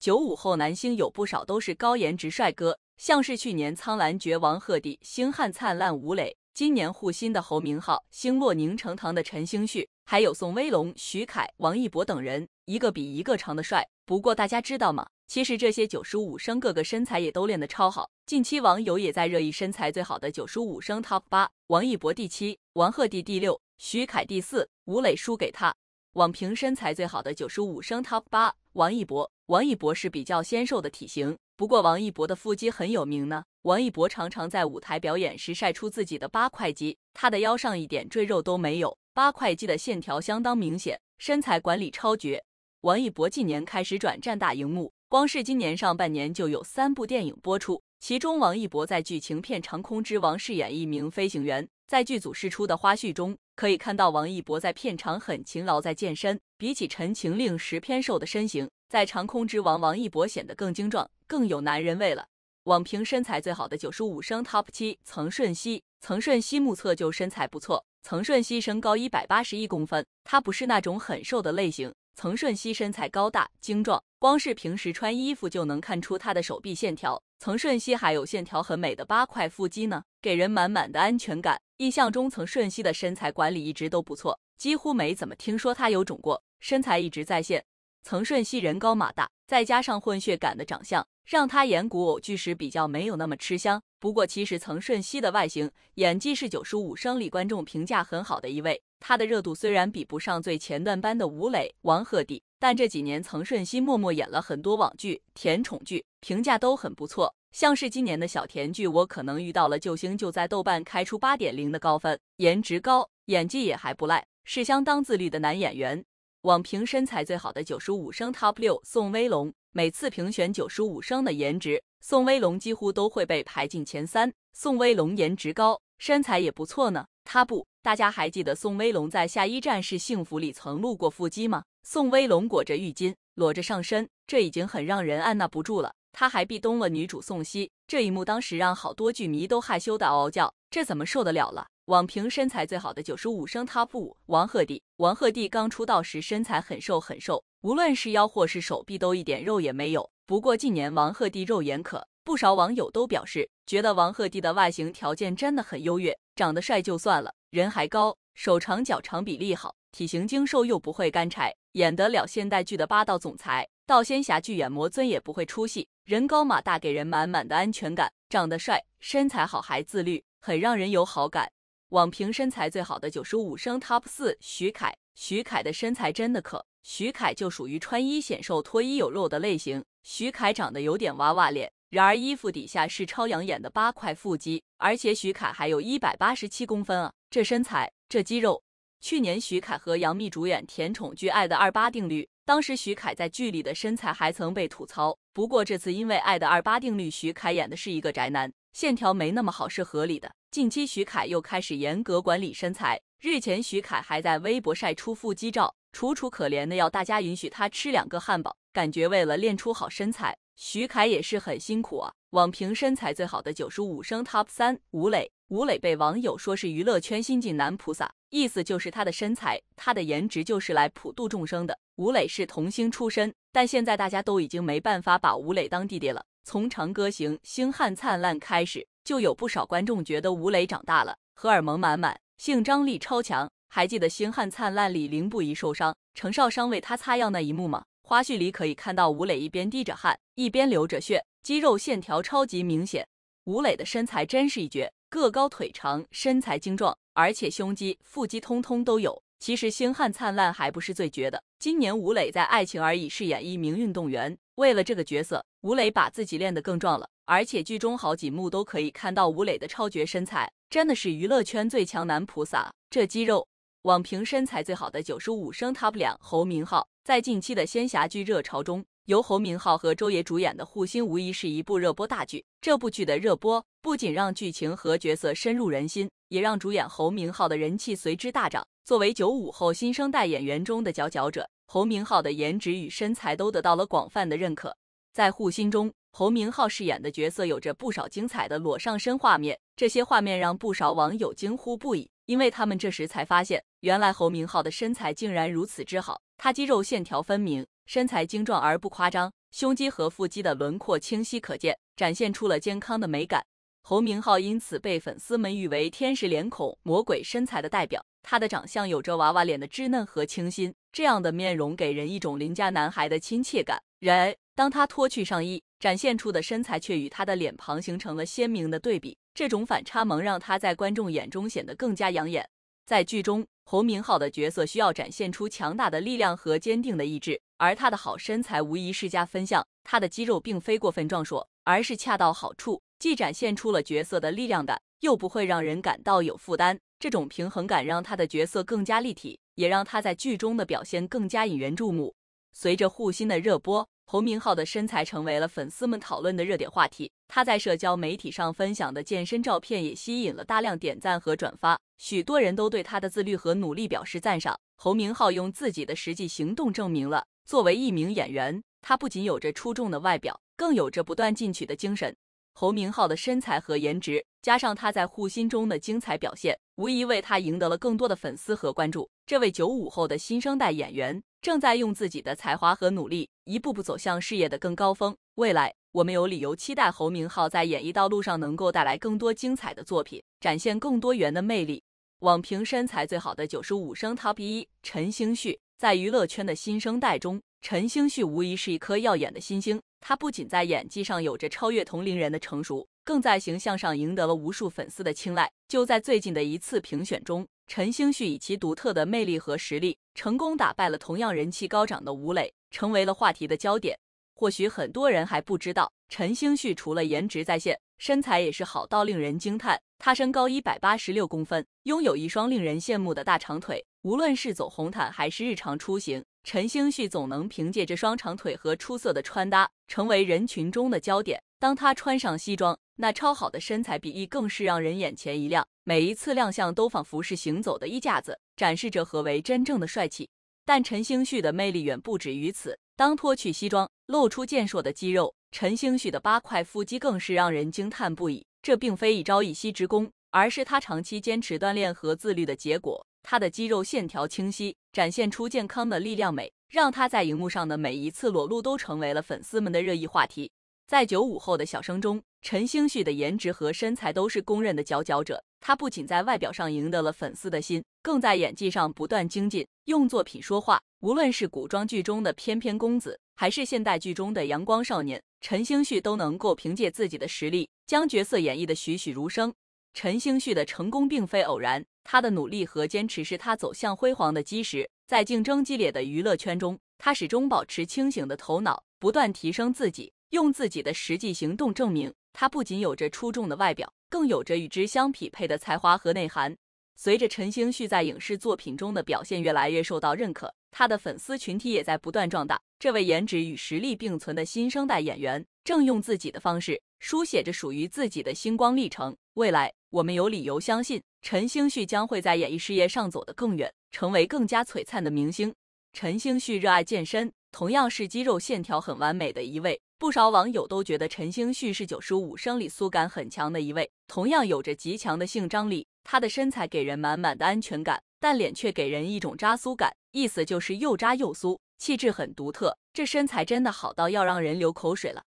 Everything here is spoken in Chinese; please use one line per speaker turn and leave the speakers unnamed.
九五后男星有不少都是高颜值帅哥，像是去年《苍兰诀》王鹤棣、《星汉灿烂》吴磊，今年护心的侯明昊、《星落凝成糖》的陈星旭，还有宋威龙、徐凯、王一博等人，一个比一个长得帅。不过大家知道吗？其实这些九十五生各个身材也都练得超好。近期网友也在热议身材最好的九十五生 top 八，王一博第七，王鹤棣第六，徐凯第四，吴磊输给他。网评身材最好的九十五升 top 八，王一博。王一博是比较纤瘦的体型，不过王一博的腹肌很有名呢。王一博常常在舞台表演时晒出自己的八块肌，他的腰上一点赘肉都没有，八块肌的线条相当明显，身材管理超绝。王一博近年开始转战大荧幕，光是今年上半年就有三部电影播出，其中王一博在剧情片《长空之王》饰演一名飞行员，在剧组试出的花絮中。可以看到王一博在片场很勤劳，在健身。比起《陈情令》时偏瘦的身形，在《长空之王》王一博显得更精壮，更有男人味了。网评身材最好的九十五升 top 七，曾舜晞。曾舜晞目测就身材不错，曾舜晞身高一百八十一公分，他不是那种很瘦的类型。曾舜晞身材高大精壮，光是平时穿衣服就能看出他的手臂线条。曾舜晞还有线条很美的八块腹肌呢，给人满满的安全感。印象中，曾舜晞的身材管理一直都不错，几乎没怎么听说他有肿过，身材一直在线。曾舜晞人高马大，再加上混血感的长相，让他演古偶剧时比较没有那么吃香。不过，其实曾舜晞的外形、演技是九十五，生理观众评价很好的一位。他的热度虽然比不上最前段班的吴磊、王鹤棣，但这几年曾舜晞默默演了很多网剧、甜宠剧，评价都很不错。像是今年的小甜剧，我可能遇到了救星，就在豆瓣开出八点零的高分。颜值高，演技也还不赖，是相当自律的男演员。网评身材最好的九十五升 TOP 六宋威龙，每次评选九十五升的颜值，宋威龙几乎都会被排进前三。宋威龙颜值高，身材也不错呢。他不，大家还记得宋威龙在《下一站是幸福》里曾露过腹肌吗？宋威龙裹着浴巾，裸着上身，这已经很让人按捺不住了。他还壁咚了女主宋茜，这一幕当时让好多剧迷都害羞的嗷嗷叫，这怎么受得了了？网评身材最好的九十五升 TOP 五王鹤棣。王鹤棣刚出道时身材很瘦很瘦，无论是腰或是手臂都一点肉也没有。不过近年王鹤棣肉眼可不少网友都表示，觉得王鹤棣的外形条件真的很优越，长得帅就算了，人还高，手长脚长比例好，体型精瘦又不会干柴，演得了现代剧的霸道总裁。到仙侠剧演魔尊也不会出戏，人高马大，给人满满的安全感，长得帅，身材好，还自律，很让人有好感。网评身材最好的九十五升 top 四，徐凯。徐凯的身材真的可，徐凯就属于穿衣显瘦脱衣有肉的类型。徐凯长得有点娃娃脸，然而衣服底下是超养眼的八块腹肌，而且徐凯还有一百八十七公分啊，这身材，这肌肉。去年徐凯和杨幂主演甜宠剧《爱的二八定律》。当时许凯在剧里的身材还曾被吐槽，不过这次因为《爱的二八定律》，许凯演的是一个宅男，线条没那么好是合理的。近期许凯又开始严格管理身材，日前许凯还在微博晒出腹肌照，楚楚可怜的要大家允许他吃两个汉堡，感觉为了练出好身材，许凯也是很辛苦啊。网评身材最好的九十五升 Top 三，吴磊。吴磊被网友说是娱乐圈新晋男菩萨。意思就是他的身材、他的颜值就是来普度众生的。吴磊是童星出身，但现在大家都已经没办法把吴磊当弟弟了。从《长歌行》《星汉灿烂》开始，就有不少观众觉得吴磊长大了，荷尔蒙满满，性张力超强。还记得《星汉灿烂》里凌不疑受伤，程少商为他擦药那一幕吗？花絮里可以看到吴磊一边滴着汗，一边流着血，肌肉线条超级明显。吴磊的身材真是一绝。个高腿长，身材精壮，而且胸肌、腹肌通通都有。其实星汉灿烂还不是最绝的，今年吴磊在《爱情而已》饰演一名运动员，为了这个角色，吴磊把自己练得更壮了，而且剧中好几幕都可以看到吴磊的超绝身材，真的是娱乐圈最强男菩萨。这肌肉，网评身材最好的九十五升 top 两侯明昊，在近期的仙侠剧热潮中。由侯明昊和周也主演的《护心》无疑是一部热播大剧。这部剧的热播不仅让剧情和角色深入人心，也让主演侯明昊的人气随之大涨。作为九五后新生代演员中的佼佼者，侯明昊的颜值与身材都得到了广泛的认可。在《护心》中，侯明昊饰演的角色有着不少精彩的裸上身画面，这些画面让不少网友惊呼不已，因为他们这时才发现，原来侯明昊的身材竟然如此之好，他肌肉线条分明。身材精壮而不夸张，胸肌和腹肌的轮廓清晰可见，展现出了健康的美感。侯明昊因此被粉丝们誉为“天使脸孔、魔鬼身材”的代表。他的长相有着娃娃脸的稚嫩和清新，这样的面容给人一种邻家男孩的亲切感。然而，当他脱去上衣，展现出的身材却与他的脸庞形成了鲜明的对比，这种反差萌让他在观众眼中显得更加养眼。在剧中，侯明昊的角色需要展现出强大的力量和坚定的意志，而他的好身材无疑是加分项。他的肌肉并非过分壮硕，而是恰到好处，既展现出了角色的力量感，又不会让人感到有负担。这种平衡感让他的角色更加立体，也让他在剧中的表现更加引人注目。随着《护心》的热播。侯明昊的身材成为了粉丝们讨论的热点话题。他在社交媒体上分享的健身照片也吸引了大量点赞和转发。许多人都对他的自律和努力表示赞赏。侯明昊用自己的实际行动证明了，作为一名演员，他不仅有着出众的外表，更有着不断进取的精神。侯明昊的身材和颜值，加上他在《护心》中的精彩表现，无疑为他赢得了更多的粉丝和关注。这位九五后的新生代演员。正在用自己的才华和努力，一步步走向事业的更高峰。未来，我们有理由期待侯明昊在演艺道路上能够带来更多精彩的作品，展现更多元的魅力。网评身材最好的九十五升 top 一陈星旭，在娱乐圈的新生代中，陈星旭无疑是一颗耀眼的新星。他不仅在演技上有着超越同龄人的成熟，更在形象上赢得了无数粉丝的青睐。就在最近的一次评选中。陈星旭以其独特的魅力和实力，成功打败了同样人气高涨的吴磊，成为了话题的焦点。或许很多人还不知道，陈星旭除了颜值在线，身材也是好到令人惊叹。他身高一百八十六公分，拥有一双令人羡慕的大长腿。无论是走红毯还是日常出行，陈星旭总能凭借这双长腿和出色的穿搭，成为人群中的焦点。当他穿上西装，那超好的身材比例更是让人眼前一亮，每一次亮相都仿佛是行走的衣架子，展示着何为真正的帅气。但陈星旭的魅力远不止于此，当脱去西装，露出健硕的肌肉，陈星旭的八块腹肌更是让人惊叹不已。这并非一朝一夕之功，而是他长期坚持锻炼和自律的结果。他的肌肉线条清晰，展现出健康的力量美，让他在荧幕上的每一次裸露都成为了粉丝们的热议话题。在九五后的小生中，陈星旭的颜值和身材都是公认的佼佼者。他不仅在外表上赢得了粉丝的心，更在演技上不断精进，用作品说话。无论是古装剧中的翩翩公子，还是现代剧中的阳光少年，陈星旭都能够凭借自己的实力，将角色演绎的栩栩如生。陈星旭的成功并非偶然，他的努力和坚持是他走向辉煌的基石。在竞争激烈的娱乐圈中，他始终保持清醒的头脑，不断提升自己。用自己的实际行动证明，他不仅有着出众的外表，更有着与之相匹配的才华和内涵。随着陈星旭在影视作品中的表现越来越受到认可，他的粉丝群体也在不断壮大。这位颜值与实力并存的新生代演员，正用自己的方式书写着属于自己的星光历程。未来，我们有理由相信，陈星旭将会在演艺事业上走得更远，成为更加璀璨的明星。陈星旭热爱健身。同样是肌肉线条很完美的一位，不少网友都觉得陈星旭是九十五生理苏感很强的一位，同样有着极强的性张力。他的身材给人满满的安全感，但脸却给人一种扎酥感，意思就是又扎又酥，气质很独特。这身材真的好到要让人流口水了。